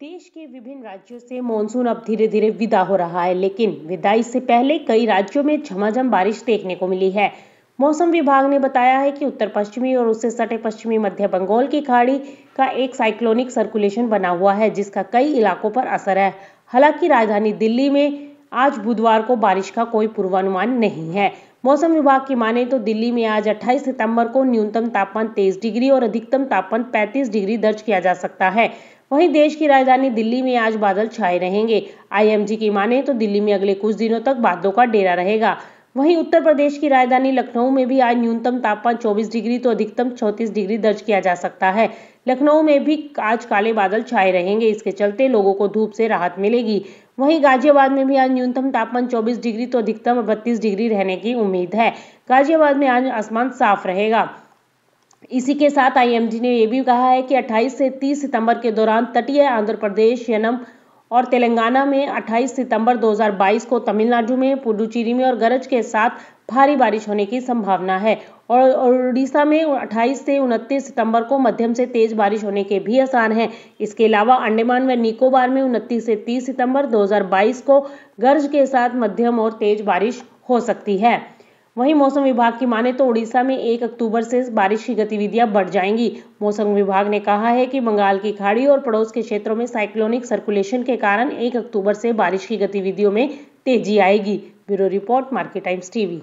देश के विभिन्न राज्यों से मानसून अब धीरे धीरे विदा हो रहा है लेकिन विदाई से पहले कई राज्यों में झमाझम बारिश देखने को मिली है मौसम विभाग ने बताया है कि उत्तर पश्चिमी और उससे सटे पश्चिमी मध्य बंगाल की खाड़ी का एक साइक्लोनिक सर्कुलेशन बना हुआ है जिसका कई इलाकों पर असर है हालांकि राजधानी दिल्ली में आज बुधवार को बारिश का कोई पूर्वानुमान नहीं है मौसम विभाग की माने तो दिल्ली में आज 28 सितंबर को न्यूनतम तापमान 23 डिग्री और अधिकतम तापमान 35 डिग्री दर्ज किया जा सकता है वहीं देश की राजधानी दिल्ली में आज बादल छाए रहेंगे आईएमजी की माने तो दिल्ली में अगले कुछ दिनों तक बादलों का डेरा रहेगा वहीं उत्तर प्रदेश की राजधानी लखनऊ में भी आज न्यूनतम तापमान 24 डिग्री तो अधिकतम 34 डिग्री दर्ज किया जा सकता है लखनऊ में भी आज काले बादल छाए रहेंगे इसके चलते लोगों को धूप से राहत मिलेगी वहीं गाजियाबाद में भी आज न्यूनतम तापमान 24 डिग्री तो अधिकतम बत्तीस डिग्री रहने की उम्मीद है गाजियाबाद में आज आसमान साफ रहेगा इसी के साथ आईएमडी ने यह भी कहा है कि 28 से 30 सितंबर के दौरान तटीय आंध्र प्रदेश यनम और तेलंगाना में 28 सितंबर 2022 को तमिलनाडु में पुडुचेरी में और गरज के साथ भारी बारिश होने की संभावना है और उड़ीसा में 28 से 29 सितंबर को मध्यम से तेज बारिश होने के भी आसार हैं इसके अलावा अंडमान व निकोबार में 29 से 30 सितंबर 2022 को गरज के साथ मध्यम और तेज बारिश हो सकती है वहीं मौसम विभाग की माने तो उड़ीसा में एक अक्टूबर से बारिश की गतिविधियां बढ़ जाएंगी मौसम विभाग ने कहा है कि बंगाल की खाड़ी और पड़ोस के क्षेत्रों में साइक्लोनिक सर्कुलेशन के कारण एक अक्टूबर से बारिश की गतिविधियों में तेजी आएगी bureau report market times TV